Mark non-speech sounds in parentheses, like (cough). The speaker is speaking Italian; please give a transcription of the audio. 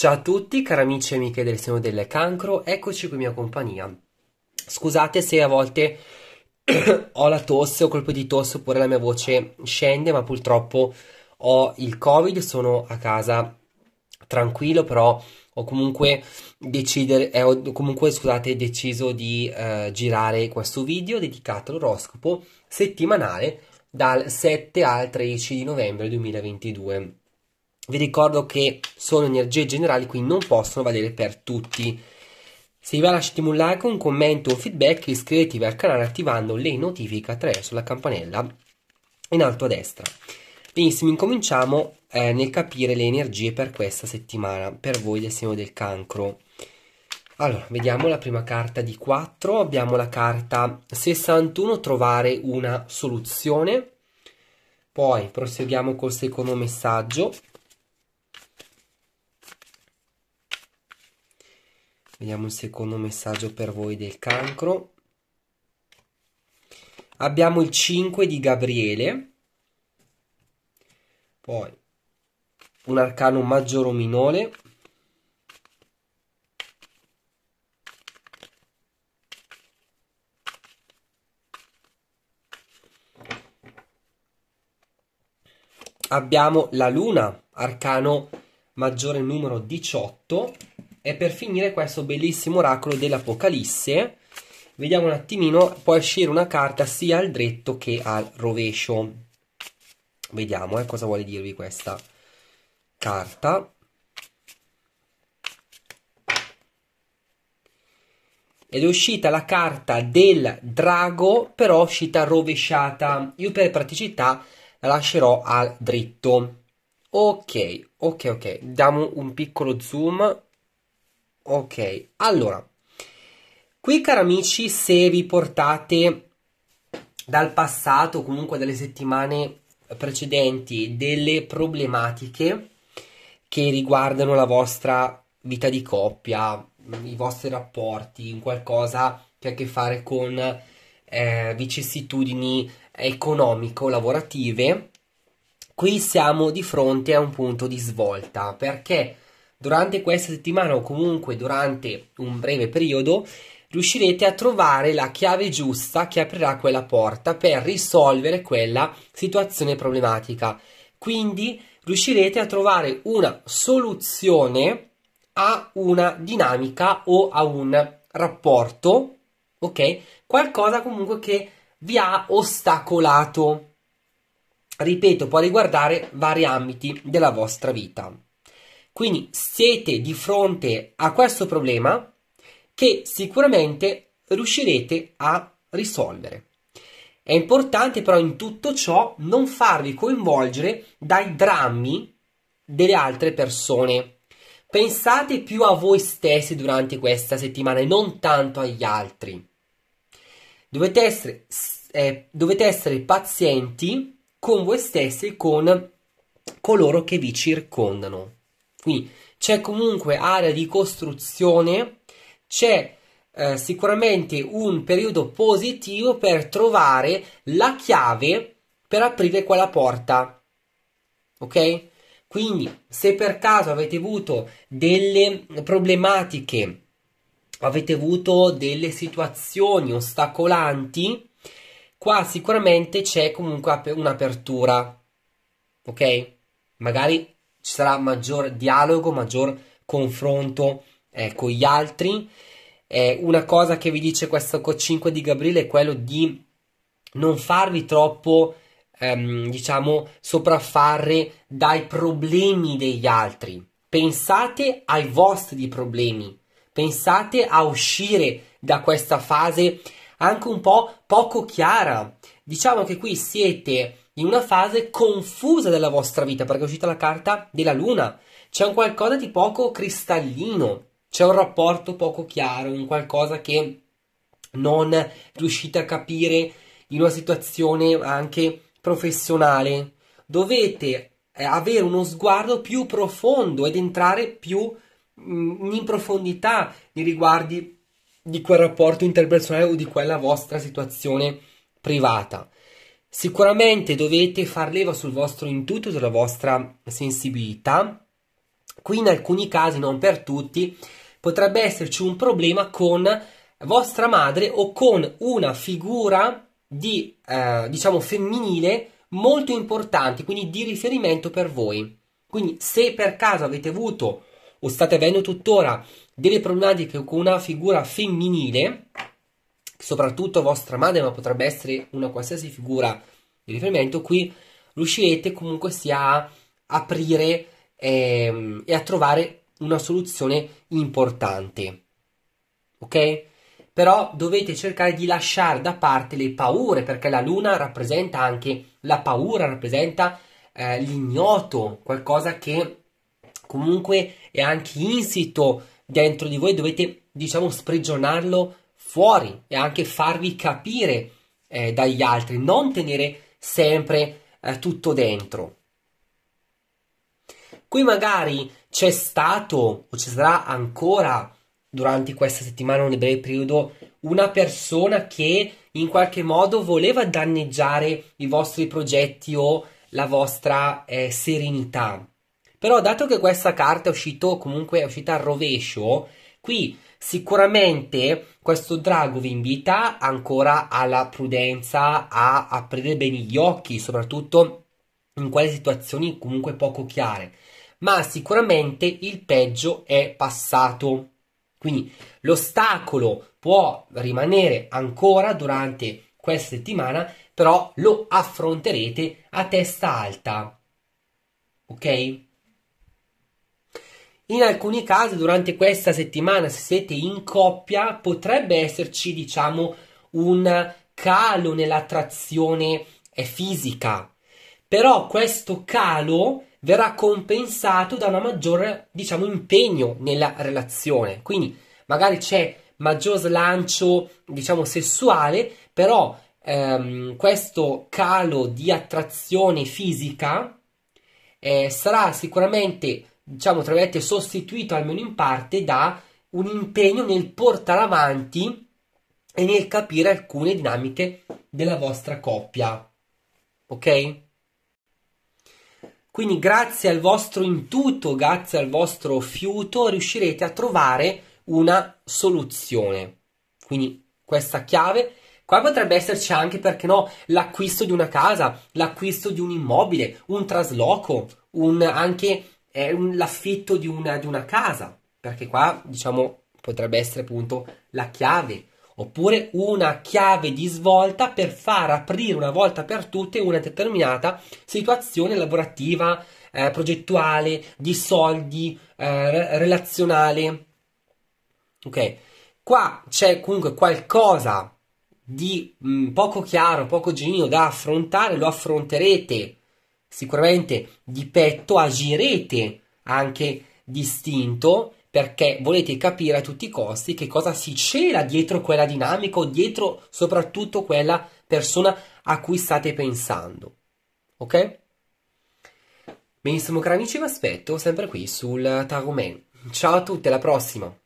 Ciao a tutti, cari amici e amiche del seno del cancro, eccoci qui in mia compagnia. Scusate se a volte (clears throat) ho la tosse o colpo di tosse oppure la mia voce scende, ma purtroppo ho il Covid, sono a casa tranquillo, però ho comunque, decidere, eh, ho comunque scusate, deciso di eh, girare questo video dedicato all'oroscopo settimanale dal 7 al 13 di novembre 2022. Vi ricordo che sono energie generali, quindi non possono valere per tutti. Se vi va lasciate un like, un commento, un feedback, iscrivetevi al canale attivando le notifiche attraverso la campanella in alto a destra. Benissimo, incominciamo eh, nel capire le energie per questa settimana, per voi del segno del cancro. Allora, vediamo la prima carta di 4, abbiamo la carta 61, trovare una soluzione. Poi proseguiamo col secondo messaggio, Vediamo un secondo messaggio per voi del cancro. Abbiamo il 5 di Gabriele. Poi un arcano maggiore o minore. Abbiamo la luna, arcano maggiore numero 18 e per finire questo bellissimo oracolo dell'Apocalisse, vediamo un attimino, può uscire una carta sia al dritto che al rovescio. Vediamo eh, cosa vuole dirvi questa carta. ed è uscita la carta del drago, però uscita rovesciata. Io per praticità la lascerò al dritto. Ok, ok, ok. Diamo un piccolo zoom. Ok, allora, qui cari amici, se vi portate dal passato, comunque dalle settimane precedenti, delle problematiche che riguardano la vostra vita di coppia, i vostri rapporti, in qualcosa che ha a che fare con eh, vicissitudini economico-lavorative, qui siamo di fronte a un punto di svolta perché durante questa settimana o comunque durante un breve periodo riuscirete a trovare la chiave giusta che aprirà quella porta per risolvere quella situazione problematica. Quindi riuscirete a trovare una soluzione a una dinamica o a un rapporto, ok? Qualcosa comunque che vi ha ostacolato. Ripeto, può riguardare vari ambiti della vostra vita. Quindi siete di fronte a questo problema che sicuramente riuscirete a risolvere. È importante però in tutto ciò non farvi coinvolgere dai drammi delle altre persone. Pensate più a voi stessi durante questa settimana e non tanto agli altri. Dovete essere, eh, dovete essere pazienti con voi stessi e con coloro che vi circondano. Quindi c'è comunque area di costruzione, c'è eh, sicuramente un periodo positivo per trovare la chiave per aprire quella porta. Ok? Quindi, se per caso avete avuto delle problematiche, avete avuto delle situazioni ostacolanti, qua sicuramente c'è comunque un'apertura. Ok? Magari ci sarà maggior dialogo, maggior confronto eh, con gli altri. Eh, una cosa che vi dice questo Co5 di Gabriele è quello di non farvi troppo, ehm, diciamo, sopraffare dai problemi degli altri. Pensate ai vostri problemi, pensate a uscire da questa fase anche un po' poco chiara. Diciamo che qui siete in una fase confusa della vostra vita, perché è uscita la carta della luna. C'è un qualcosa di poco cristallino, c'è un rapporto poco chiaro, un qualcosa che non riuscite a capire in una situazione anche professionale. Dovete eh, avere uno sguardo più profondo ed entrare più mm, in profondità nei riguardi di quel rapporto interpersonale o di quella vostra situazione privata. Sicuramente dovete far leva sul vostro intuito, sulla vostra sensibilità. Qui in alcuni casi, non per tutti, potrebbe esserci un problema con vostra madre o con una figura di, eh, diciamo, femminile molto importante, quindi di riferimento per voi. Quindi se per caso avete avuto o state avendo tuttora delle problematiche con una figura femminile, soprattutto vostra madre, ma potrebbe essere una qualsiasi figura di riferimento, qui riuscirete comunque sia a aprire ehm, e a trovare una soluzione importante. Ok? Però dovete cercare di lasciare da parte le paure, perché la luna rappresenta anche la paura, rappresenta eh, l'ignoto, qualcosa che comunque è anche insito dentro di voi, dovete diciamo sprigionarlo fuori e anche farvi capire eh, dagli altri, non tenere sempre eh, tutto dentro. Qui magari c'è stato o ci sarà ancora durante questa settimana, o un breve periodo, una persona che in qualche modo voleva danneggiare i vostri progetti o la vostra eh, serenità. Però dato che questa carta è uscita comunque è uscita al rovescio, Qui sicuramente questo drago vi invita ancora alla prudenza, a aprire bene gli occhi, soprattutto in quelle situazioni comunque poco chiare. Ma sicuramente il peggio è passato. Quindi l'ostacolo può rimanere ancora durante questa settimana, però lo affronterete a testa alta. Ok? In alcuni casi durante questa settimana, se siete in coppia, potrebbe esserci, diciamo, un calo nell'attrazione eh, fisica. Però questo calo verrà compensato da un maggior, diciamo, impegno nella relazione. Quindi magari c'è maggior slancio, diciamo, sessuale, però ehm, questo calo di attrazione fisica eh, sarà sicuramente diciamo, tra virgolette, sostituito almeno in parte da un impegno nel portare avanti e nel capire alcune dinamiche della vostra coppia. Ok? Quindi grazie al vostro intuito, grazie al vostro fiuto, riuscirete a trovare una soluzione. Quindi questa chiave Qua potrebbe esserci anche, perché no, l'acquisto di una casa, l'acquisto di un immobile, un trasloco, un, anche è un, l'affitto di una, di una casa, perché qua diciamo potrebbe essere appunto la chiave oppure una chiave di svolta per far aprire una volta per tutte una determinata situazione lavorativa, eh, progettuale, di soldi, eh, relazionale. Ok, qua c'è comunque qualcosa di mh, mm, poco chiaro, poco genio da affrontare, lo affronterete sicuramente di petto agirete anche distinto perché volete capire a tutti i costi che cosa si cela dietro quella dinamica o dietro soprattutto quella persona a cui state pensando. Ok? Benissimo cari amici, vi aspetto sempre qui sul Tarumen. Ciao a tutti, alla prossima!